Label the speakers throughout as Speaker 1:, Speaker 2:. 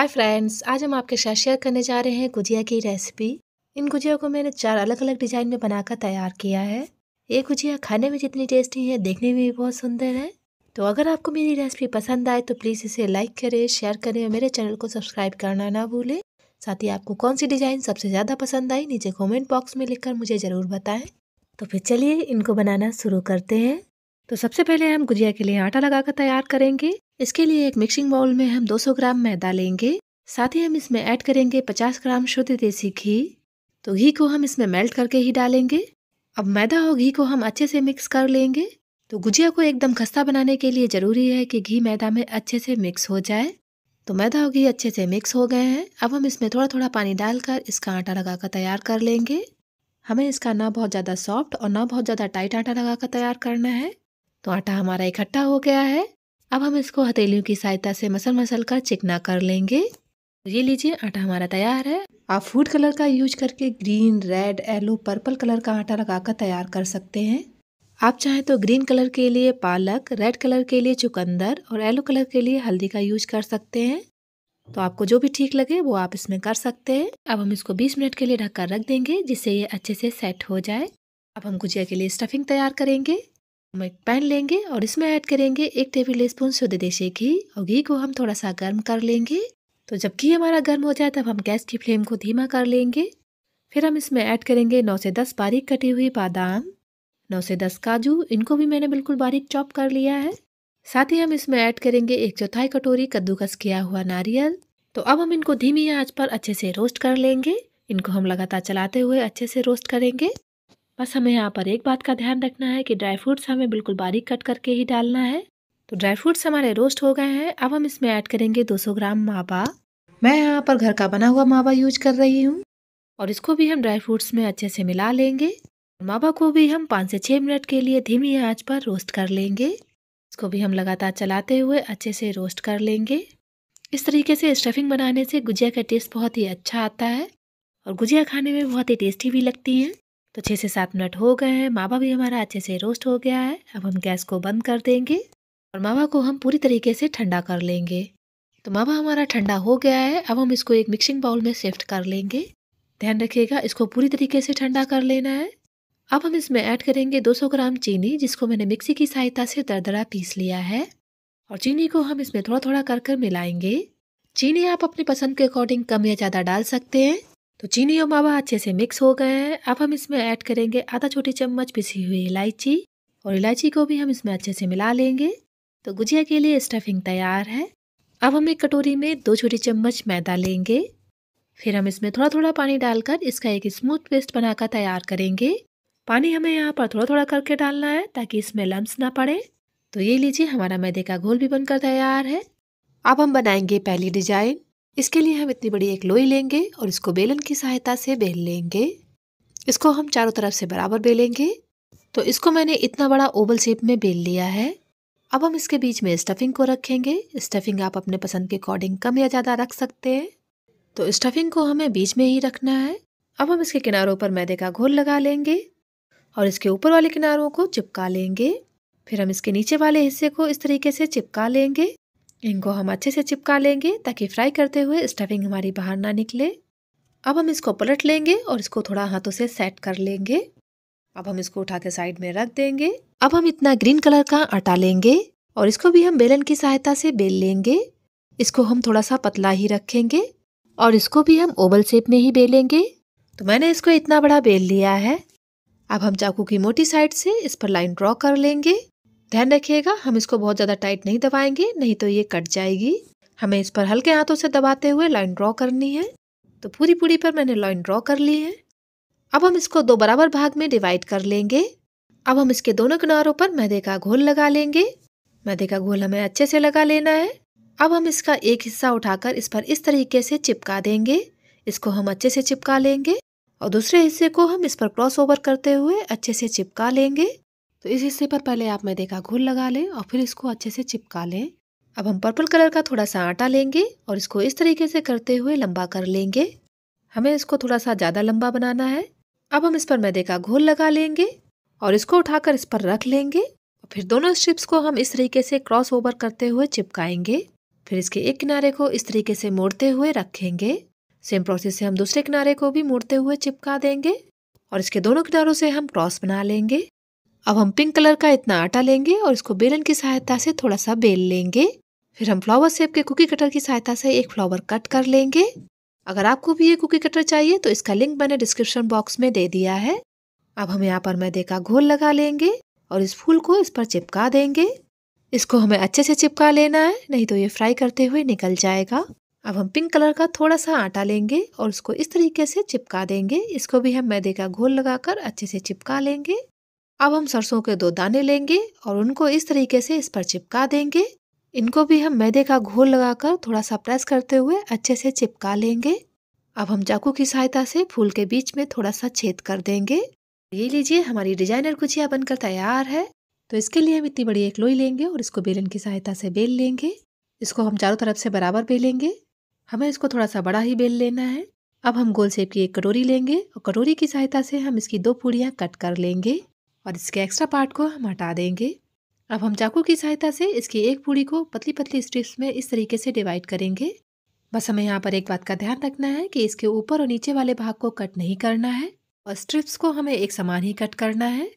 Speaker 1: hi friends आज हम आपके साथ शेयर करने जा रहे हैं गुजिया की रेसिपी इन गुजिया को मैंने चार अलग अलग डिज़ाइन में बनाकर तैयार किया है ये गुजिया खाने में जितनी टेस्टी है देखने में भी बहुत सुंदर है तो अगर आपको मेरी रेसिपी पसंद आए तो प्लीज़ इसे लाइक करें शेयर करें और मेरे चैनल को सब्सक्राइब करना ना भूलें साथ ही आपको कौन सी डिज़ाइन सबसे ज़्यादा पसंद आई नीचे कॉमेंट बॉक्स में लिखकर मुझे ज़रूर बताएँ तो फिर चलिए इनको बनाना शुरू करते हैं तो सबसे पहले हम गुजिया के लिए आटा लगाकर तैयार करेंगे इसके लिए एक मिक्सिंग बाउल में हम 200 ग्राम मैदा लेंगे साथ ही हम इसमें ऐड करेंगे 50 ग्राम शुद्ध देसी घी तो घी को हम इसमें मेल्ट करके ही डालेंगे अब मैदा और घी को हम अच्छे से मिक्स कर लेंगे तो गुजिया को एकदम खस्ता बनाने के लिए ज़रूरी है कि घी मैदा में अच्छे से मिक्स हो जाए तो मैदा और घी अच्छे से मिक्स हो गए हैं अब हम इसमें थोड़ा थोड़ा पानी डालकर इसका आटा लगाकर तैयार कर लेंगे हमें इसका ना बहुत ज़्यादा सॉफ्ट और ना बहुत ज़्यादा टाइट आटा लगाकर तैयार करना है तो आटा हमारा इकट्ठा हो गया है अब हम इसको हथेलियों की सहायता से मसल मसल कर चिकना कर लेंगे ये लीजिए आटा हमारा तैयार है आप फूड कलर का यूज करके green red yellow purple colour का आटा लगाकर तैयार कर सकते हैं आप चाहें तो ग्रीन कलर के लिए पालक रेड कलर के लिए चुकंदर और येलो कलर के लिए हल्दी का यूज कर सकते हैं तो आपको जो भी ठीक लगे वो आप इसमें कर सकते हैं अब हम इसको 20 मिनट के लिए ढककर रख देंगे जिससे ये अच्छे से सेट हो जाए अब हम गुजिया के लिए स्टफिंग तैयार करेंगे हम एक पैन लेंगे और इसमें ऐड करेंगे एक टेबल स्पून शुद्ध देसी घी और घी को हम थोड़ा सा गर्म कर लेंगे तो जब घी हमारा गर्म हो जाए तब हम गैस की फ्लेम को धीमा कर लेंगे फिर हम इसमें ऐड करेंगे नौ से दस बारीक कटी हुई बादाम नौ से दस काजू इनको भी मैंने बिल्कुल बारीक चॉप कर लिया है साथ ही हम इसमें ऐड करेंगे एक चौथाई कटोरी कद्दूकस किया हुआ नारियल तो अब हम इनको धीमी आंच पर अच्छे से रोस्ट कर लेंगे इनको हम लगातार चलाते हुए अच्छे से रोस्ट करेंगे बस हमें यहाँ पर एक बात का ध्यान रखना है कि ड्राई फ्रूट्स हमें बिल्कुल बारीक कट करके ही डालना है तो ड्राई फ्रूट्स हमारे रोस्ट हो गए हैं अब हम इसमें ऐड करेंगे 200 ग्राम मावा मैं यहाँ पर घर का बना हुआ मावा यूज कर रही हूँ और इसको भी हम ड्राई फ्रूट्स में अच्छे से मिला लेंगे मावा को भी हम पाँच से छः मिनट के लिए धीमी आँच पर रोस्ट कर लेंगे इसको भी हम लगातार चलाते हुए अच्छे से रोस्ट कर लेंगे इस तरीके से स्टफिंग बनाने से गुजिया का टेस्ट बहुत ही अच्छा आता है और गुजिया खाने में बहुत ही टेस्टी भी लगती हैं तो छः से सात मिनट हो गए हैं मावा भी हमारा अच्छे से रोस्ट हो गया है अब हम गैस को बंद कर देंगे और मावा को हम पूरी तरीके से ठंडा कर लेंगे तो मावा हमारा ठंडा हो गया है अब हम इसको एक मिक्सिंग बाउल में शिफ्ट कर लेंगे ध्यान रखिएगा इसको पूरी तरीके से ठंडा कर लेना है अब हम इसमें ऐड करेंगे 200 ग्राम चीनी जिसको मैंने मिक्सी की सहायता से दरदरा पीस लिया है और चीनी को हम इसमें थोड़ा थोड़ा कर कर मिलाएंगे चीनी आप अपनी पसंद के अकॉर्डिंग कम या ज़्यादा डाल सकते हैं तो चीनी और मावा अच्छे से मिक्स हो गए हैं अब हम इसमें ऐड करेंगे आधा छोटी चम्मच पिसी हुई इलायची और इलायची को भी हम इसमें अच्छे से मिला लेंगे तो गुजिया के लिए स्टफिंग तैयार है अब हम एक कटोरी में दो छोटी चम्मच मैदा लेंगे फिर हम इसमें थोड़ा थोड़ा पानी डालकर इसका एक स्मूथ पेस्ट बनाकर तैयार करेंगे पानी हमें यहाँ पर थोड़ा थोड़ा करके डालना है ताकि इसमें लम्स ना पड़े तो ये लीजिए हमारा मैदे का घोल भी बनकर तैयार है अब हम बनाएंगे पहली डिजाइन इसके लिए हम इतनी बड़ी एक लोई लेंगे और इसको बेलन की सहायता से बेल लेंगे इसको हम चारों तरफ से बराबर बेलेंगे तो इसको मैंने इतना बड़ा ओवल शेप में बेल लिया है अब हम इसके बीच में स्टफिंग को रखेंगे स्टफिंग आप अपने पसंद के अकॉर्डिंग कम या ज़्यादा रख सकते हैं तो स्टफिंग को हमें बीच में ही रखना है अब हम इसके किनारों पर मैदे का घोल लगा लेंगे और इसके ऊपर वाले किनारों को चिपका लेंगे फिर हम इसके नीचे वाले हिस्से को इस तरीके से चिपका लेंगे इनको हम अच्छे से चिपका लेंगे ताकि फ्राई करते हुए स्टफिंग हमारी बाहर ना निकले अब हम इसको पलट लेंगे और इसको थोड़ा हाथों से सेट कर लेंगे अब हम इसको उठा के साइड में रख देंगे अब हम इतना ग्रीन कलर का आटा लेंगे और इसको भी हम बेलन की सहायता से बेल लेंगे इसको हम थोड़ा सा पतला ही रखेंगे और इसको भी हम ओवल शेप में ही बेलेंगे तो मैंने इसको इतना बड़ा बेल लिया है अब हम चाकू की मोटी साइड से इस पर लाइन ड्रॉ कर लेंगे ध्यान रखिएगा हम इसको बहुत ज़्यादा टाइट नहीं दबाएंगे नहीं तो ये कट जाएगी हमें इस पर हल्के हाथों से दबाते हुए लाइन ड्रॉ करनी है तो पूरी पूरी पर मैंने लाइन ड्रॉ कर ली है अब हम इसको दो बराबर भाग में डिवाइड कर लेंगे अब हम इसके दोनों किनारों पर मैदे का घोल लगा लेंगे मैदे का घोल हमें अच्छे से लगा लेना है अब हम इसका एक हिस्सा उठाकर इस पर इस तरीके से चिपका देंगे इसको हम अच्छे से चिपका लेंगे और दूसरे हिस्से को हम इस पर क्रॉस ओवर करते हुए अच्छे से चिपका लेंगे तो इस हिस्से पर पहले आप मैदे का घोल लगा लें और फिर इसको अच्छे से चिपका लें अब हम पर्पल कलर का थोड़ा सा आटा लेंगे और इसको इस तरीके से करते हुए लंबा कर लेंगे हमें इसको थोड़ा सा ज़्यादा लंबा बनाना है अब हम इस पर मैदे का घोल लगा लेंगे और इसको उठाकर इस पर रख लेंगे और फिर दोनों स्ट्रिप्स को हम इस तरीके से क्रॉस ओवर करते हुए चिपकाएंगे फिर इसके एक किनारे को इस तरीके से मोड़ते हुए रखेंगे सेम प्रोसेस से हम दूसरे किनारे को भी मोड़ते हुए चिपका देंगे और इसके दोनों किनारों से हम क्रॉस बना लेंगे अब हम पिंक कलर का इतना आटा लेंगे और इसको बेलन की सहायता से थोड़ा सा बेल लेंगे फिर हम फ्लावर शेप के कुकी कटर की सहायता से एक फ्लावर कट कर लेंगे अगर आपको भी ये कुकी कटर चाहिए तो इसका लिंक मैंने डिस्क्रिप्शन बॉक्स में दे दिया है अब हम यहाँ पर मैदे का घोल लगा लेंगे और इस फूल को इस पर चिपका देंगे इसको हमें अच्छे से चिपका लेना है नहीं तो ये फ्राई करते हुए निकल जाएगा अब हम पिंक कलर का थोड़ा सा आटा लेंगे और उसको इस तरीके से चिपका देंगे इसको भी हम मैदे का घोल लगाकर अच्छे से चिपका लेंगे अब हम सरसों के दो दाने लेंगे और उनको इस तरीके से इस पर चिपका देंगे इनको भी हम मैदे का घोल लगाकर थोड़ा सा प्रेस करते हुए अच्छे से चिपका लेंगे अब हम चाकू की सहायता से फूल के बीच में थोड़ा सा छेद कर देंगे ये लीजिए हमारी डिजाइनर गुजिया बनकर तैयार है तो इसके लिए हम इतनी बड़ी एक लोई लेंगे और इसको बेलन की सहायता से बेल लेंगे इसको हम चारों तरफ से बराबर बेलेंगे हमें इसको थोड़ा सा बड़ा ही बेल लेना है अब हम गोल शेप की एक कटोरी लेंगे और कटोरी की सहायता से हम इसकी दो पूड़ियाँ कट कर लेंगे और इसके एक्स्ट्रा पार्ट को हम हटा देंगे अब हम चाकू की सहायता से इसकी एक पूड़ी को पतली पतली स्ट्रिप्स में इस तरीके से डिवाइड करेंगे बस हमें यहाँ पर एक बात का ध्यान रखना है कि इसके ऊपर और नीचे वाले भाग को कट नहीं करना है और स्ट्रिप्स को हमें एक समान ही कट करना है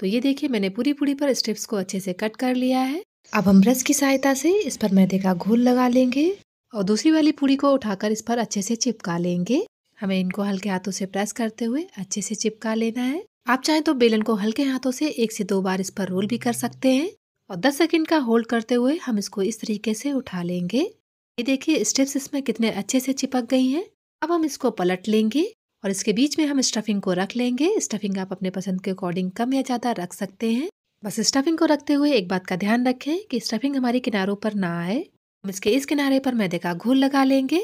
Speaker 1: तो ये देखिए मैंने पूरी पूरी पर स्ट्रिप्स को अच्छे से कट कर लिया है अब हम ब्रश की सहायता से इस पर मैदे का घोल लगा लेंगे और दूसरी वाली पूड़ी को उठाकर इस पर अच्छे से चिपका लेंगे हमें इनको हल्के हाथों से प्रेस करते हुए अच्छे से चिपका लेना है आप चाहें तो बेलन को हल्के हाथों से एक से दो बार इस पर रोल भी कर सकते हैं और 10 सेकंड का होल्ड करते हुए हम इसको इस तरीके से उठा लेंगे ये देखिए स्टेप्स इसमें कितने अच्छे से चिपक गई हैं अब हम इसको पलट लेंगे और इसके बीच में हम स्टफिंग को रख लेंगे स्टफिंग आप अपने पसंद के अकॉर्डिंग कम या ज़्यादा रख सकते हैं बस स्टफिंग को रखते हुए एक बात का ध्यान रखें कि स्टफिंग हमारे किनारों पर ना आए हम इसके इस किनारे पर मैदे का घोल लगा लेंगे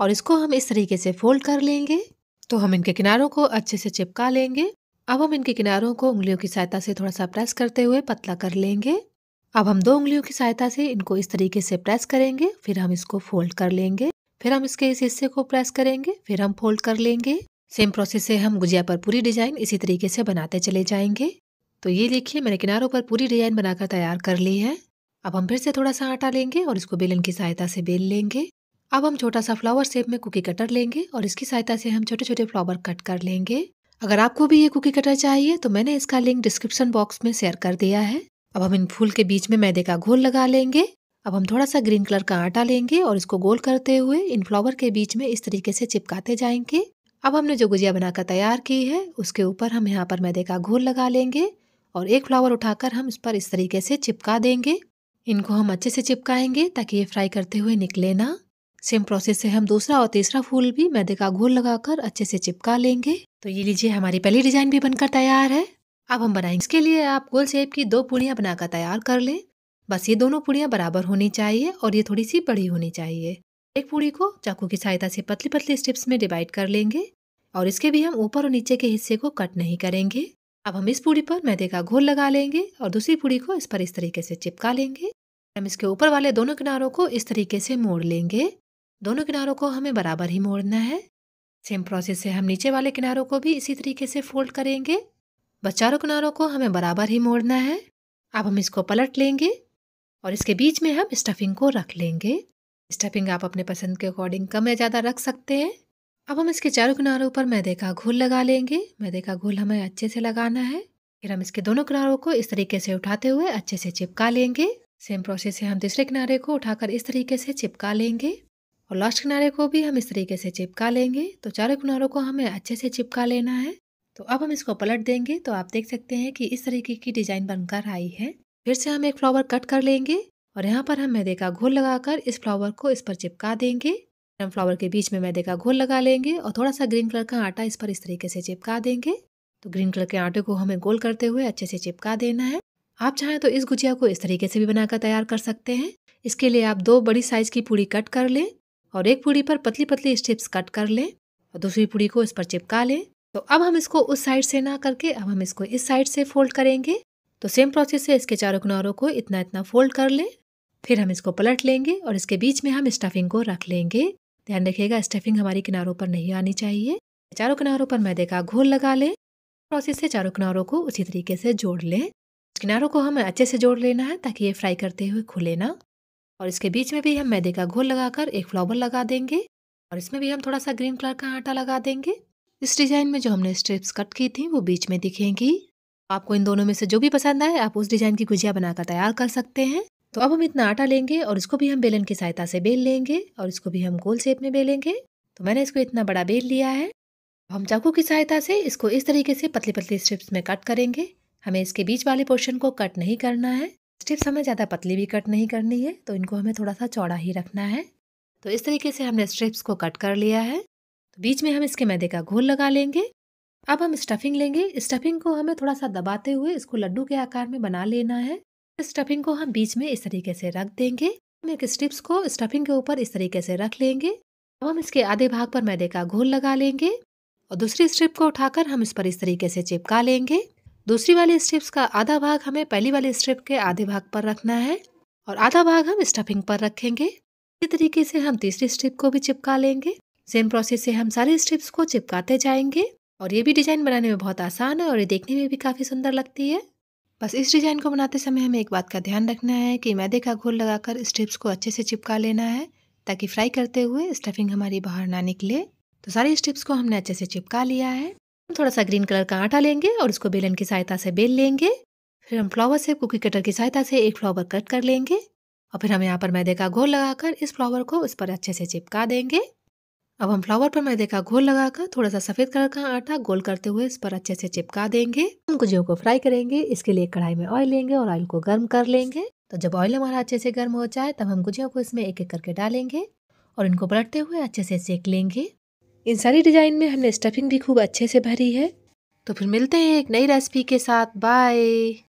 Speaker 1: और इसको हम इस तरीके से फोल्ड कर लेंगे तो हम इनके किनारों को अच्छे से चिपका लेंगे अब हम इनके किनारों को उंगलियों की सहायता से थोड़ा सा प्रेस करते हुए पतला कर लेंगे अब हम दो उंगलियों की सहायता से इनको इस तरीके से प्रेस करेंगे फिर हम इसको फोल्ड कर लेंगे फिर हम इसके इस हिस्से को प्रेस करेंगे फिर हम फोल्ड कर लेंगे सेम प्रोसेस से हम गुजिया पर पूरी डिजाइन इसी तरीके से बनाते चले जाएंगे तो ये देखिए मैंने किनारों पर पूरी डिजाइन बनाकर तैयार कर ली है अब हम फिर से थोड़ा सा आटा लेंगे और इसको बेलन की सहायता से बेल लेंगे अब हम छोटा सा फ्लावर शेप में कुकी कटर लेंगे और इसकी सहायता से हम छोटे छोटे फ्लावर कट कर लेंगे अगर आपको भी ये कुकी कटर चाहिए तो मैंने इसका लिंक डिस्क्रिप्शन बॉक्स में शेयर कर दिया है अब हम इन फूल के बीच में मैदे का घोल लगा लेंगे अब हम थोड़ा सा ग्रीन कलर का आटा लेंगे और इसको गोल करते हुए इन फ्लावर के बीच में इस तरीके से चिपकाते जाएंगे अब हमने जो गुजिया बनाकर तैयार की है उसके ऊपर हम यहाँ पर मैदे का घोल लगा लेंगे और एक फ्लावर उठाकर हम इस पर इस तरीके से चिपका देंगे इनको हम अच्छे से चिपकाएंगे ताकि ये फ्राई करते हुए निकले ना सेम प्रोसेस से हम दूसरा और तीसरा फूल भी मैदे का घोल लगाकर अच्छे से चिपका लेंगे तो ये लीजिए हमारी पहली डिजाइन भी बनकर तैयार है अब हम बनाएंगे इसके लिए आप गोल शेप की दो पूड़ियाँ बनाकर तैयार कर लें बस ये दोनों पूड़ियाँ बराबर होनी चाहिए और ये थोड़ी सी बड़ी होनी चाहिए एक पूड़ी को चाकू की सहायता से पतली पतली स्ट्रिप्स में डिवाइड कर लेंगे और इसके भी हम ऊपर और नीचे के हिस्से को कट नहीं करेंगे अब हम इस पूड़ी पर मैदे का घोल लगा लेंगे और दूसरी पूड़ी को इस पर इस तरीके से चिपका लेंगे हम इसके ऊपर वाले दोनों किनारों को इस तरीके से मोड़ लेंगे दोनों किनारों को हमें बराबर ही मोड़ना है सेम प्रोसेस से हम नीचे वाले किनारों को भी इसी तरीके से फोल्ड करेंगे बस चारों किनारों को हमें बराबर ही मोड़ना है अब हम इसको पलट लेंगे और इसके बीच में हम स्टफिंग को रख लेंगे स्टफिंग आप अपने पसंद के अकॉर्डिंग कम या ज़्यादा रख सकते हैं अब हम इसके चारों किनारों पर मैदे का घोल लगा लेंगे मैदे का घोल हमें अच्छे से लगाना है फिर हम इसके दोनों किनारों को इस तरीके से उठाते हुए अच्छे से चिपका लेंगे सेम प्रोसेस से हम तीसरे किनारे को उठाकर इस तरीके से चिपका लेंगे और लास्ट किनारे को भी हम इस तरीके से चिपका लेंगे तो चारों किनारों को हमें अच्छे से चिपका लेना है तो अब हम इसको पलट देंगे तो आप देख सकते हैं कि इस तरीके की डिज़ाइन बनकर आई है फिर से हम एक फ्लावर कट कर लेंगे और यहाँ पर हम मैदे का घोल लगाकर इस फ्लावर को इस पर चिपका देंगे हम फ्लावर के बीच में मैदे का घोल लगा लेंगे और थोड़ा सा ग्रीन कलर का आटा इस पर इस तरीके से चिपका देंगे तो ग्रीन कलर के आटे को हमें गोल करते हुए अच्छे से चिपका देना है आप चाहें तो इस गुजिया को इस तरीके से भी बनाकर तैयार कर सकते हैं इसके लिए आप दो बड़ी साइज़ की पूड़ी कट कर लें और एक पूड़ी पर पतली पतली स्ट्रिप्स कट कर लें और दूसरी पूड़ी को इस पर चिपका लें तो अब हम इसको उस साइड से ना करके अब हम इसको इस साइड से फोल्ड करेंगे तो सेम प्रोसेस से इसके चारों किनारों को इतना इतना फोल्ड कर लें फिर हम इसको पलट लेंगे और इसके बीच में हम स्टफिंग को रख लेंगे ध्यान रखिएगा स्टफिंग हमारी किनारों पर नहीं आनी चाहिए चारों किनारों पर मैदे का घोल लगा लें प्रोसेस से चारों किनारों को उसी तरीके से जोड़ लें किनारों को हमें अच्छे से जोड़ लेना है ताकि ये फ्राई करते हुए खुले ना और इसके बीच में भी हम मैदे का घोल लगाकर एक फ्लावर लगा देंगे और इसमें भी हम थोड़ा सा ग्रीन कलर का आटा लगा देंगे इस डिज़ाइन में जो हमने स्ट्रिप्स कट की थी वो बीच में दिखेंगी आपको इन दोनों में से जो भी पसंद आए आप उस डिज़ाइन की गुजिया बनाकर तैयार कर सकते हैं तो अब हम इतना आटा लेंगे और इसको भी हम बेलन की सहायता से बेल लेंगे और इसको भी हम गोल शेप में बेलेंगे तो मैंने इसको इतना बड़ा बेल लिया है हम चाकू की सहायता से इसको इस तरीके से पतली पतली स्ट्रिप्स में कट करेंगे हमें इसके बीच वाले पोर्शन को कट नहीं करना है स्टिप्स हमें ज़्यादा पतली भी कट नहीं करनी है तो इनको हमें थोड़ा सा चौड़ा ही रखना है तो इस तरीके से हमने स्ट्रिप्स को कट कर लिया है तो बीच में हम इसके मैदे का घोल लगा लेंगे अब हम स्टफिंग लेंगे स्टफिंग को हमें थोड़ा सा दबाते हुए इसको लड्डू के आकार में बना लेना है स्टफिंग को हम बीच में इस तरीके से रख देंगे हम एक स्ट्रिप्स को स्टफिंग के ऊपर इस तरीके से रख लेंगे अब हम इसके आधे भाग पर मैदे का घोल लगा लेंगे और दूसरी स्ट्रिप को उठाकर हम इस पर इस तरीके से चिपका लेंगे दूसरी वाले स्ट्रिप्स का आधा भाग हमें पहली वाले स्ट्रिप के आधे भाग पर रखना है और आधा भाग हम स्टफिंग पर रखेंगे इसी तरीके से हम तीसरी स्ट्रिप को भी चिपका लेंगे सेम प्रोसेस से हम सारी स्ट्रिप्स को चिपकाते जाएंगे और ये भी डिजाइन बनाने में बहुत आसान है और ये देखने में भी काफ़ी सुंदर लगती है बस इस डिजाइन को बनाते समय हमें एक बात का ध्यान रखना है कि मैदे का घोल लगाकर स्ट्रिप्स को अच्छे से चिपका लेना है ताकि फ्राई करते हुए स्टफिंग हमारी बाहर ना निकले तो सारी स्ट्रिप्स को हमने अच्छे से चिपका लिया है थोड़ा सा ग्रीन कलर का आटा लेंगे और उसको बेलन की सहायता से बेल लेंगे फिर हम फ्लावर से कुकी कटर की सहायता से एक फ्लावर कट कर लेंगे और फिर हम यहाँ पर मैदे का घोल लगाकर इस फ्लावर को उस पर अच्छे से चिपका देंगे अब हम फ्लावर पर मैदे का घोल लगाकर थोड़ा सा सफ़ेद कलर का आटा गोल करते हुए इस पर अच्छे से चिपका देंगे हम गुजियों को फ्राई करेंगे इसके लिए कढ़ाई में ऑयल लेंगे और ऑयल को गर्म कर लेंगे तो जब ऑयल हमारा अच्छे से गर्म हो जाए तब हम गुजियों को इसमें एक एक करके डालेंगे और इनको पलटते हुए अच्छे से सेक लेंगे इन सारी डिज़ाइन में हमने स्टफिंग भी खूब अच्छे से भरी है तो फिर मिलते हैं एक नई रेसिपी के साथ बाय